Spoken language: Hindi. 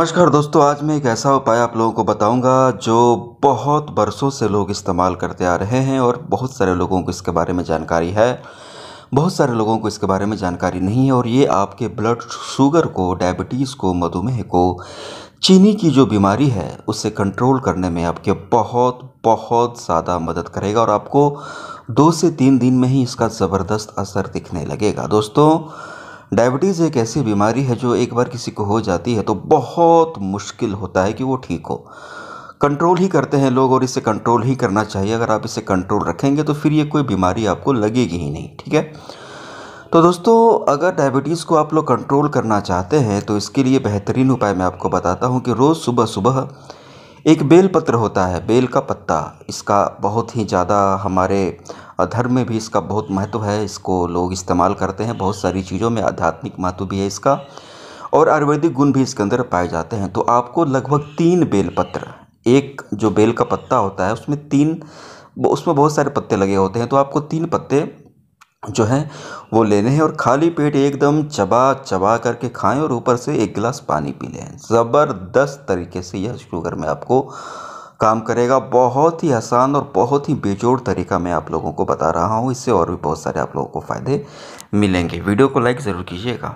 नमस्कार दोस्तों आज मैं एक ऐसा उपाय आप लोगों को बताऊंगा जो बहुत बरसों से लोग इस्तेमाल करते आ रहे हैं और बहुत सारे लोगों को इसके बारे में जानकारी है बहुत सारे लोगों को इसके बारे में जानकारी नहीं है और ये आपके ब्लड शुगर को डायबिटीज़ को मधुमेह को चीनी की जो बीमारी है उससे कंट्रोल करने में आपके बहुत बहुत ज़्यादा मदद करेगा और आपको दो से तीन दिन में ही इसका ज़बरदस्त असर दिखने लगेगा दोस्तों डायबिटीज़ एक ऐसी बीमारी है जो एक बार किसी को हो जाती है तो बहुत मुश्किल होता है कि वो ठीक हो कंट्रोल ही करते हैं लोग और इसे कंट्रोल ही करना चाहिए अगर आप इसे कंट्रोल रखेंगे तो फिर ये कोई बीमारी आपको लगेगी ही नहीं ठीक है तो दोस्तों अगर डायबिटीज़ को आप लोग कंट्रोल करना चाहते हैं तो इसके लिए बेहतरीन उपाय मैं आपको बताता हूँ कि रोज़ सुबह सुबह एक बेल पत्र होता है बेल का पत्ता इसका बहुत ही ज़्यादा हमारे अधर्म में भी इसका बहुत महत्व है इसको लोग इस्तेमाल करते हैं बहुत सारी चीज़ों में आध्यात्मिक महत्व भी है इसका और आयुर्वेदिक गुण भी इसके अंदर पाए जाते हैं तो आपको लगभग तीन बेलपत्र एक जो बेल का पत्ता होता है उसमें तीन उसमें बहुत सारे पत्ते लगे होते हैं तो आपको तीन पत्ते जो हैं वो लेने हैं और खाली पेट एकदम चबा चबा करके खाएं और ऊपर से एक गिलास पानी पी लें ज़बरदस्त तरीके से यह शुगर में आपको काम करेगा बहुत ही आसान और बहुत ही बेजोड़ तरीका मैं आप लोगों को बता रहा हूँ इससे और भी बहुत सारे आप लोगों को फ़ायदे मिलेंगे वीडियो को लाइक ज़रूर कीजिएगा